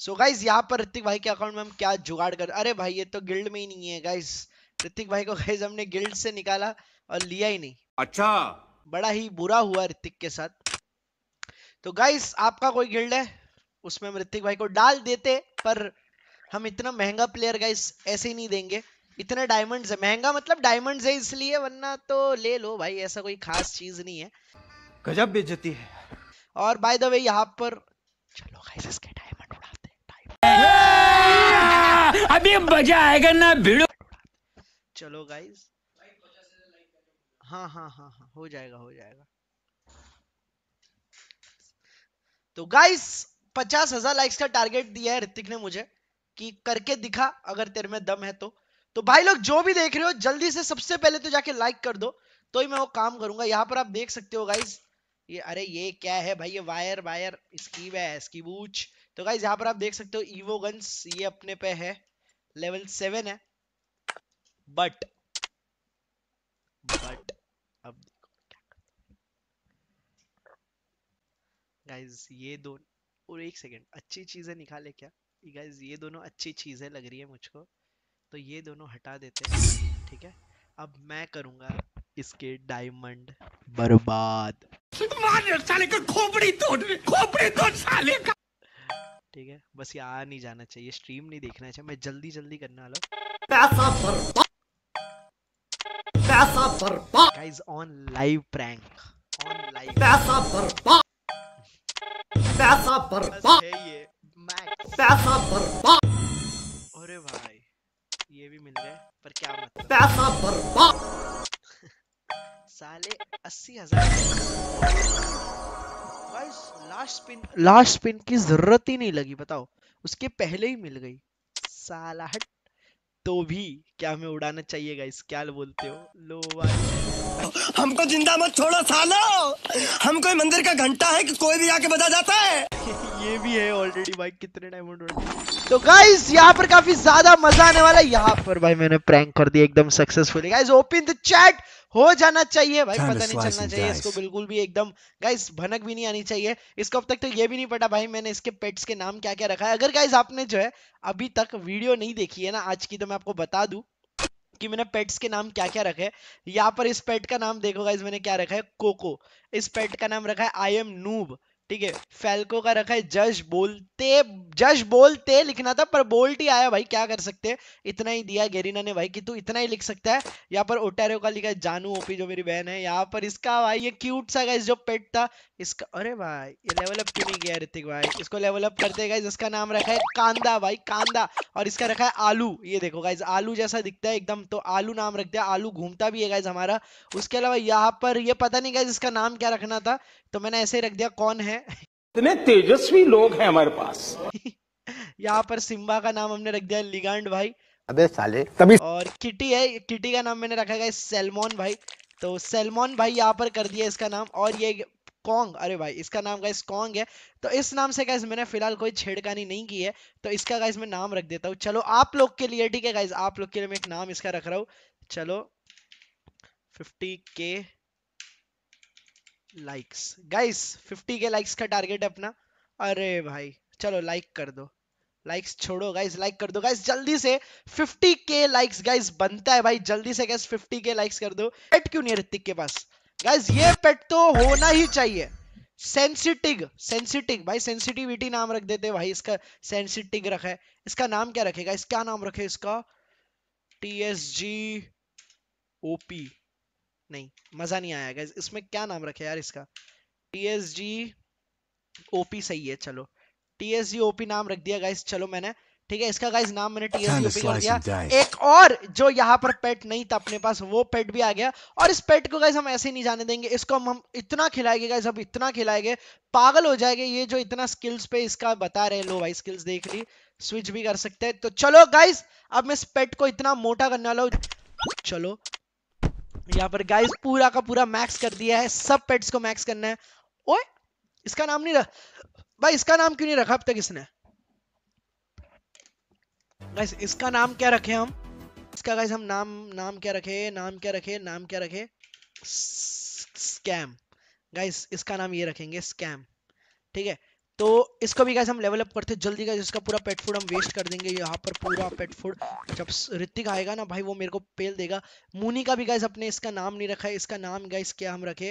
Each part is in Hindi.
सो गाइज यहाँ पर ऋतिक भाई के अकाउंट में हम क्या जुगाड़ कर अरे भाई ये तो गिल्ड में ही नहीं है गाइज ऋतिक भाई को गाइज हमने गिल्ड से निकाला और लिया ही नहीं अच्छा बड़ा ही बुरा हुआ ऋतिक के साथ तो गाइस आपका कोई गिल्ड है उसमें हम ऋतिक भाई को डाल देते पर हम इतना महंगा प्लेयर गाइस ऐसे ही नहीं देंगे इतने डायमंड्स है महंगा मतलब डायमंड्स है इसलिए वरना तो ले लो भाई ऐसा कोई खास चीज नहीं है गजब बेचती है और बाय द वे यहाँ पर चलो गाइस इसके टाइम अभी मजा आएगा ना भिड़ो चलो गाइस हाँ हाँ हाँ हाँ हो जाएगा हो जाएगा तो गाइस पचास हजार लाइक्स का टारगेट दिया है ऋतिक ने मुझे कि करके दिखा अगर तेरे में दम है तो तो भाई लोग जो भी देख रहे हो जल्दी से सबसे पहले तो जाके लाइक कर दो तो ही मैं वो काम करूंगा यहाँ पर आप देख सकते हो गाइस ये अरे ये क्या है भाई ये वायर वायर स्कीब है स्कीबूच तो गाइज यहाँ पर आप देख सकते हो ईवो गन्स ये अपने पे है लेवल सेवन है बट बट अब गाइज ये दो और एक सेकेंड अच्छी चीजें निकाले क्या गाइज ये दोनों अच्छी चीजें लग रही है मुझको तो ये दोनों हटा देते हैं ठीक है अब मैं करूंगा इसके डायमंड बर्बाद साले का खोपड़ी तोड़ खोपड़ी तोड़ साले का ठीक है बस ये आ नहीं जाना चाहिए स्ट्रीम नहीं देखना चाहिए मैं जल्दी जल्दी करने वाला पैसा बर्बाद पैसा बर्बाद guys on live prank on live पैसा बर्बाद पैसा बर्बाद पैसा बर्बाद अरे भाई ये भी मिल रहा है पर क्या मतलब पैसा बर्बाद साले अस्सी हजार लास्ट स्पिन लास्ट स्पिन की जरूरत ही नहीं लगी बताओ उसके पहले ही मिल गई साला हट तो भी क्या हमें उड़ाना चाहिए गाइस क्या बोलते हो लो भाई हमको जिंदा मत छोड़ो सालो हम कोई मंदिर का घंटा है कि कोई भी आके बजा जाता है ये भी है ऑलरेडी भाई कितने डायमंड तो गाइस यहाँ पर काफी ज्यादा मजा आने वाला है यहाँ पर भाई मैंने प्रैंक कर दिया एकदम successfully guys open the chat हो जाना चाहिए भाई पता नहीं चलना चाहिए इसको बिल्कुल भी एकदम गाइस भनक भी नहीं आनी चाहिए इसको अब तक तो ये भी नहीं पता भाई मैंने इसके पेट्स के नाम क्या क्या रखा है अगर गाइस आपने जो है अभी तक वीडियो नहीं देखी है ना आज की तो मैं आपको बता दूं कि मैंने पेट्स के नाम क्या क्या रखे यहाँ पर इस पेट का नाम देखो इस मैंने क्या रखा है कोको इस पेट का नाम रखा है आई एम नूब ठीक है फैलको का रखा है जश बोलते जश बोलते लिखना था पर बोल्ट ही आया भाई क्या कर सकते इतना ही दिया गेरिना ने भाई कि तू इतना ही लिख सकता है यहाँ पर ओटेरो का लिखा है जानू ओपी जो मेरी बहन है यहाँ पर इसका भाई ये क्यूट सा गाइस जो पेट था इसका अरे भाई ये लेवल अप क्यों नहीं गया ऋतिक भाई इसको लेवल अप करते गाइज इसका नाम रखा है कांदा भाई कांदा और इसका रखा है आलू ये देखो गाइज आलू जैसा दिखता है एकदम तो आलू नाम रखते हैं आलू घूमता भी है गाइज हमारा उसके अलावा यहाँ पर ये पता नहीं गाइज इसका नाम क्या रखना था तो मैंने ऐसे ही रख दिया कौन है है इतने तेजस्वी लोग हैं हमारे पास यहाँ पर सिम्बा का नाम हमने रख दिया लिगांड भाई अबे साले तभी और किटी है किटी का नाम मैंने रखा है सेलमोन भाई तो सेलमोन भाई यहाँ पर कर दिया इसका नाम और ये कॉन्ग अरे भाई इसका नाम गाइस कॉन्ग है तो इस नाम से गाइस मैंने फिलहाल कोई छेड़खानी नहीं की है तो इसका गाइस मैं नाम रख देता हूँ चलो आप लोग के लिए ठीक है गाइस आप लोग के लिए मैं एक नाम इसका रख रहा हूँ चलो फिफ्टी के लाइक्स गाइस 50 के लाइक्स का टारगेट है अपना अरे भाई चलो लाइक कर दो लाइक्स छोड़ो गाइस लाइक कर दो गाइस जल्दी से 50 के लाइक्स गाइस बनता है भाई जल्दी से गाइस 50 के लाइक्स कर दो पेट क्यों नहीं ऋतिक के पास गाइस ये पेट तो होना ही चाहिए सेंसिटिग सेंसिटिग भाई सेंसिटिविटी नाम रख देते भाई इसका सेंसिटिग रखा है इसका नाम क्या रखेगा इस क्या नाम रखे इसका टी एस जी ओपी नहीं मज़ा नहीं आया गैस इसमें क्या नाम रखे यार इसका T S G O P सही है चलो T S G O P नाम रख दिया गैस चलो मैंने ठीक है इसका गाइस नाम मैंने T S G O P कर दिया एक और जो यहाँ पर पेट नहीं था अपने पास वो पेट भी आ गया और इस पेट को गाइस हम ऐसे ही नहीं जाने देंगे इसको हम हम इतना खिलाएंगे गाइस अब इतना खिलाएंगे पागल हो जाएंगे ये जो इतना स्किल्स पे इसका बता रहे लो भाई स्किल्स देख ली स्विच भी कर सकते हैं तो चलो गाइस अब मैं इस पेट को इतना मोटा करने वाला हूँ चलो यहाँ पर गाइस पूरा का पूरा मैक्स कर दिया है सब पेट्स को मैक्स करना है ओए इसका नाम नहीं रख भाई इसका नाम क्यों नहीं रखा अब तक इसने गाइस इसका नाम क्या रखे हम इसका गाइस हम नाम नाम क्या रखे नाम क्या रखे नाम क्या रखे स्कैम गाइस इसका नाम ये रखेंगे स्कैम ठीक है तो इसको भी कैसे हम लेवल अप करते हैं जल्दी का इसका पूरा पेट फूड हम वेस्ट कर देंगे यहाँ पर पूरा पेट फूड जब ऋतिक आएगा ना भाई वो मेरे को पेल देगा मुनी का भी गैस अपने इसका नाम नहीं रखा है इसका नाम गैस क्या हम रखे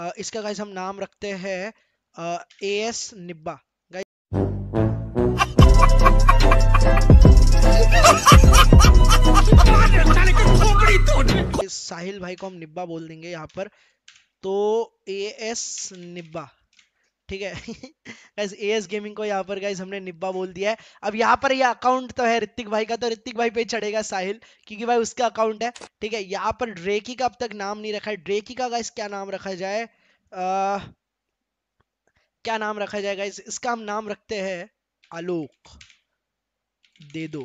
आ, इसका गैस हम नाम रखते हैं ए एस निब्बा साहिल भाई को हम निब्बा बोल देंगे यहाँ पर तो ए एस निब्बा ठीक है गैस ए एस गेमिंग को यहाँ पर गाइज हमने निब्बा बोल दिया है अब यहाँ पर ये यह अकाउंट तो है ऋतिक भाई का तो ऋतिक भाई पे चढ़ेगा साहिल क्योंकि भाई उसका अकाउंट है ठीक है यहाँ पर ड्रेकी का अब तक नाम नहीं रखा है ड्रेकी का गाइज क्या नाम रखा जाए आ, क्या नाम रखा जाए इस, इसका हम नाम रखते हैं आलोक दे दो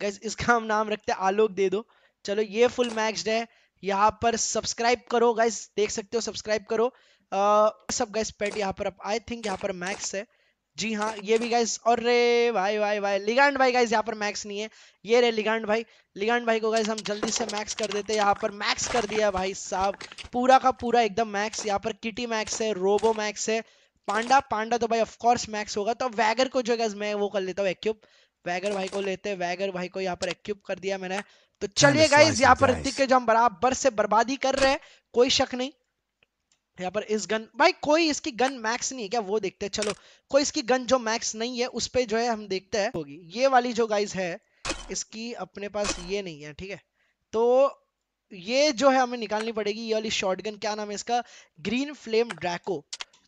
गैस इसका हम नाम रखते हैं आलोक दे दो चलो ये फुल मैक्सड है यहाँ पर सब्सक्राइब करो गाइस देख सकते हो सब्सक्राइब करो सब गाइस पेट यहाँ पर आई थिंक यहाँ पर मैक्स है जी हाँ ये भी गाइस और रे भाई भाई भाई लिगांड भाई गाइस यहाँ पर मैक्स नहीं है ये रे लिगांड भाई लिगांड भाई को गैस हम जल्दी से मैक्स कर देते हैं यहाँ पर मैक्स कर दिया भाई साहब पूरा का पूरा एकदम मैक्स यहाँ पर किटी मैक्स है रोबो मैक्स है पांडा पांडा तो भाई ऑफकोर्स मैक्स होगा तो वैगर को जो गैस मैं वो कर लेता हूँ एक्यूब वैगर भाई को लेते हैं वैगर भाई को यहाँ पर एक्यूब कर दिया मैंने तो चलिए गाइज यहाँ पर ऋतिक के जो हम बराबर से बर्बादी कर रहे हैं कोई शक नहीं यहाँ पर इस गन भाई कोई इसकी गन मैक्स नहीं है क्या वो देखते हैं चलो कोई इसकी गन जो मैक्स नहीं है उस पर जो है हम देखते हैं होगी ये वाली जो गाइज है इसकी अपने पास ये नहीं है ठीक है तो ये जो है हमें निकालनी पड़ेगी ये वाली शॉटगन क्या नाम है इसका ग्रीन फ्लेम ड्रैको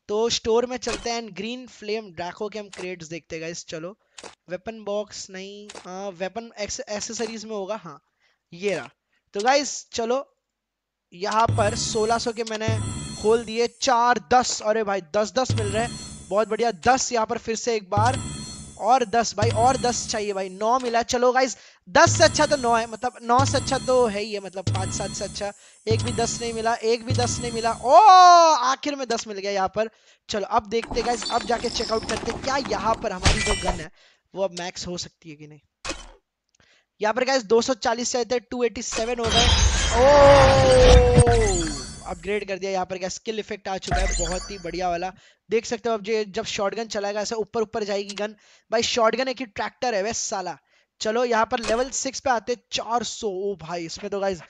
तो स्टोर में चलते हैं ग्रीन फ्लेम ड्रैको के हम क्रेट देखते हैं गाइज चलो वेपन बॉक्स नहीं हाँ वेपन एसेसरीज में होगा हाँ ये रहा तो गाइज चलो यहाँ पर 1600 के मैंने खोल दिए चार दस अरे भाई दस दस मिल रहे हैं बहुत बढ़िया दस यहाँ पर फिर से एक बार और दस भाई और दस चाहिए भाई नौ मिला चलो गाइज दस से अच्छा तो नौ है मतलब नौ से अच्छा तो है ही है मतलब पांच सात से अच्छा एक भी दस नहीं मिला एक भी दस नहीं मिला ओ आखिर में दस मिल गया यहाँ पर चलो अब देखते गाइज अब जाके चेकआउट करते क्या यहाँ पर हमारी जो गन है वो अब मैक्स हो सकती है कि नहीं यहाँ पर गाइज चालीस से आए थे सेवन हो गए ओ अपग्रेड कर दिया यहाँ पर क्या स्किल इफेक्ट आ चुका है बहुत ही बढ़िया वाला देख सकते हो अब जो जब शॉटगन चलाएगा ऐसे ऊपर ऊपर जाएगी गन भाई शॉटगन एक ही ट्रैक्टर है वह साला चलो यहाँ पर लेवल सिक्स पे आते चार सौ ओ भाई इसमें तो गाइज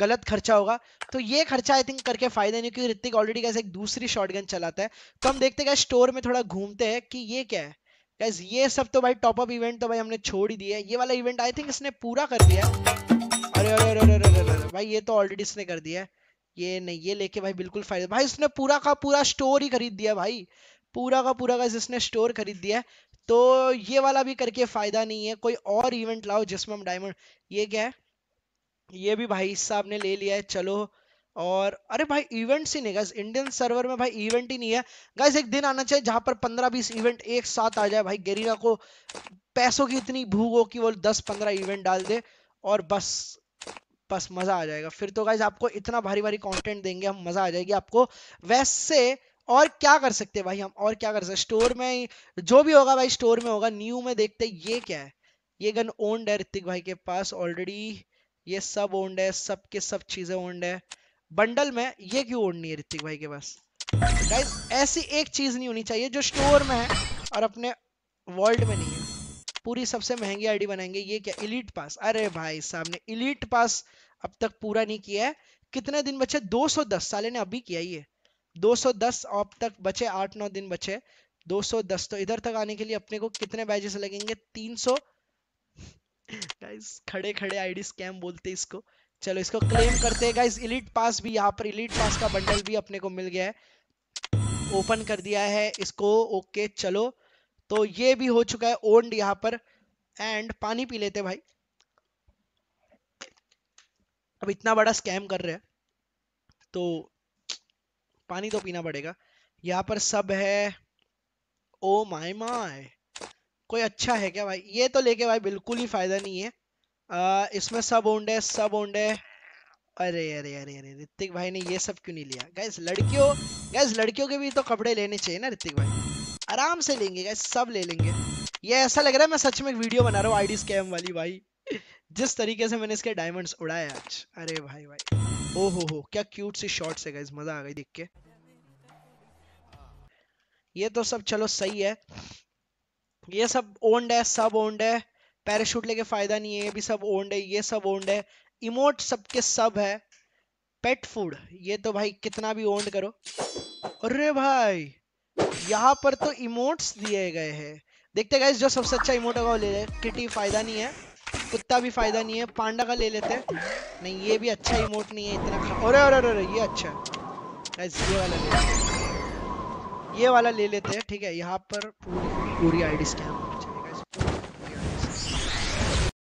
गलत खर्चा होगा तो ये खर्चा आई थिंक करके फायदा नहीं क्योंकि ऋतिक ऑलरेडी कैसे एक दूसरी शॉटगन चलाता है तो हम देखते हैं स्टोर में थोड़ा घूमते हैं कि ये क्या है गैस ये सब तो भाई टॉपअप इवेंट तो भाई हमने छोड़ ही दिया है ये वाला इवेंट आई थिंक इसने पूरा कर दिया अरे अरे अरे अरे अरे भाई ये तो ऑलरेडी इसने कर दिया है ये नहीं ये लेके भाई बिल्कुल फायदा भाई इसने पूरा का पूरा स्टोर ही खरीद दिया भाई पूरा का पूरा का इसने स्टोर खरीद दिया तो ये वाला भी करके फायदा नहीं है कोई और इवेंट लाओ जिसमें हम डायमंड ये क्या है ये भी भाई साहब ने ले लिया है चलो और अरे भाई इवेंट्स ही नहीं गाइस इंडियन सर्वर में भाई इवेंट ही नहीं है गाइस एक दिन आना चाहिए जहां पर पंद्रह बीस इवेंट एक साथ आ जाए भाई गेरीना को पैसों की इतनी भूख हो कि वो दस पंद्रह इवेंट डाल दे और बस बस मजा आ जाएगा फिर तो गाइज आपको इतना भारी भारी कंटेंट देंगे हम मजा आ जाएगी आपको वैसे और क्या कर सकते हैं भाई हम और क्या कर सकते स्टोर में जो भी होगा भाई स्टोर में होगा न्यू में देखते ये क्या है ये गन ओन्ड है ऋतिक भाई के पास ऑलरेडी ये सब ओन्ड है सब के सब चीजें ओन्ड है बंडल में ये क्यों ओन्ड नहीं है ऋतिक भाई के पास गाइज ऐसी एक चीज नहीं होनी चाहिए जो स्टोर में है और अपने वर्ल्ड में नहीं है पूरी सबसे महंगी आईडी बनाएंगे ये क्या इलीट पास अरे भाई साहब ने इलीट पास अब तक पूरा नहीं किया है कितने दिन बचे 210 साले ने अभी किया ये 210 अब तक बचे आठ नौ दिन बचे 210 तो इधर तक आने के लिए अपने को कितने बैजेस लगेंगे 300 गाइस खड़े खड़े आईडी स्कैम बोलते इसको चलो इसको क्लेम करते हैं गाइस इलीट पास भी यहाँ पर इलीट पास का बंडल भी अपने को मिल गया है ओपन कर दिया है इसको ओके चलो तो ये भी हो चुका है ओन्ड यहाँ पर एंड पानी पी लेते भाई अब इतना बड़ा स्कैम कर रहे हैं तो पानी तो पीना पड़ेगा यहाँ पर सब है ओ माय माय कोई अच्छा है क्या भाई ये तो लेके भाई बिल्कुल ही फायदा नहीं है आ, इसमें सब ओंड है सब ओंड है अरे अरे अरे अरे ऋतिक भाई ने ये सब क्यों नहीं लिया गैस लड़कियों गैस लड़कियों के भी तो कपड़े लेने चाहिए ना ऋतिक भाई आराम से लेंगे सब ले लेंगे ये ऐसा लग रहा है मैं सच में एक वीडियो बना रहा हूँ आईडी स्कैम वाली भाई जिस तरीके से मैंने इसके डायमंड्स उड़ाए आज अरे भाई भाई ओ हो हो क्या क्यूट सी शॉट्स है गाइस मजा आ गई देख के ये तो सब चलो सही है ये सब ओन्ड है सब ओन्ड है पैराशूट लेके फायदा नहीं है ये भी सब ओन्ड है ये सब ओन्ड है इमोट सबके सब है पेट फूड ये तो भाई कितना भी ओन्ड करो अरे भाई यहाँ पर तो इमोट्स दिए गए हैं देखते गए जो सबसे अच्छा इमोट होगा वो ले लें किटी फायदा नहीं है कुत्ता भी फायदा नहीं है पांडा का ले लेते हैं नहीं ये भी अच्छा इमोट नहीं है इतना अरे अरे अरे ये अच्छा है ये वाला ले लेते हैं ये वाला ले लेते हैं ठीक है यहाँ पर पूरी पूरी आईडी स्कैम